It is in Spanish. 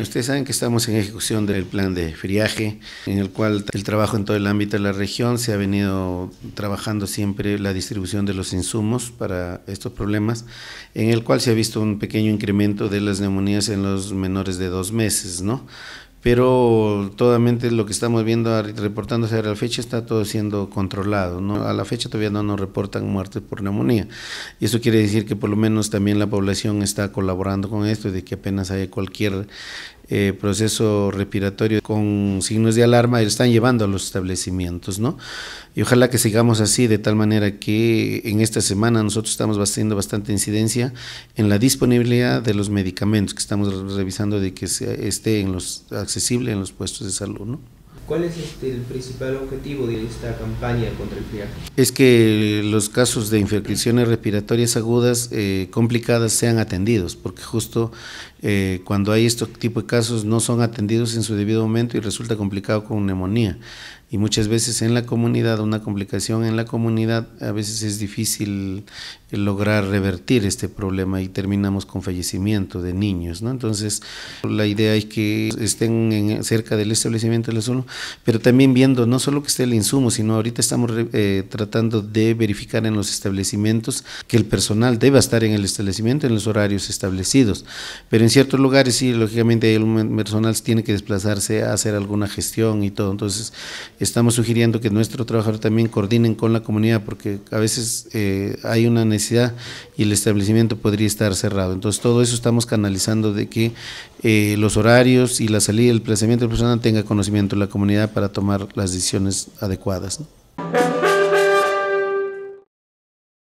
Ustedes saben que estamos en ejecución del plan de friaje, en el cual el trabajo en todo el ámbito de la región se ha venido trabajando siempre la distribución de los insumos para estos problemas, en el cual se ha visto un pequeño incremento de las neumonías en los menores de dos meses, ¿no? pero totalmente lo que estamos viendo, reportándose a la fecha, está todo siendo controlado. ¿no? A la fecha todavía no nos reportan muertes por neumonía. Y eso quiere decir que por lo menos también la población está colaborando con esto, y de que apenas hay cualquier eh, proceso respiratorio con signos de alarma, están llevando a los establecimientos, ¿no? Y ojalá que sigamos así, de tal manera que en esta semana nosotros estamos haciendo bastante incidencia en la disponibilidad de los medicamentos que estamos revisando de que esté en los accesible en los puestos de salud, ¿no? ¿Cuál es este, el principal objetivo de esta campaña contra el Es que los casos de infecciones respiratorias agudas eh, complicadas sean atendidos, porque justo eh, cuando hay este tipo de casos no son atendidos en su debido momento y resulta complicado con neumonía. Y muchas veces en la comunidad, una complicación en la comunidad, a veces es difícil lograr revertir este problema y terminamos con fallecimiento de niños, ¿no? Entonces, la idea es que estén cerca del establecimiento la zona pero también viendo no solo que esté el insumo, sino ahorita estamos eh, tratando de verificar en los establecimientos que el personal deba estar en el establecimiento en los horarios establecidos, pero en ciertos lugares sí, lógicamente el personal tiene que desplazarse a hacer alguna gestión y todo, entonces estamos sugiriendo que nuestro trabajador también coordinen con la comunidad porque a veces eh, hay una necesidad y el establecimiento podría estar cerrado. Entonces todo eso estamos canalizando de que eh, los horarios y la salida, el plazamiento del personal tenga conocimiento de la comunidad para tomar las decisiones adecuadas.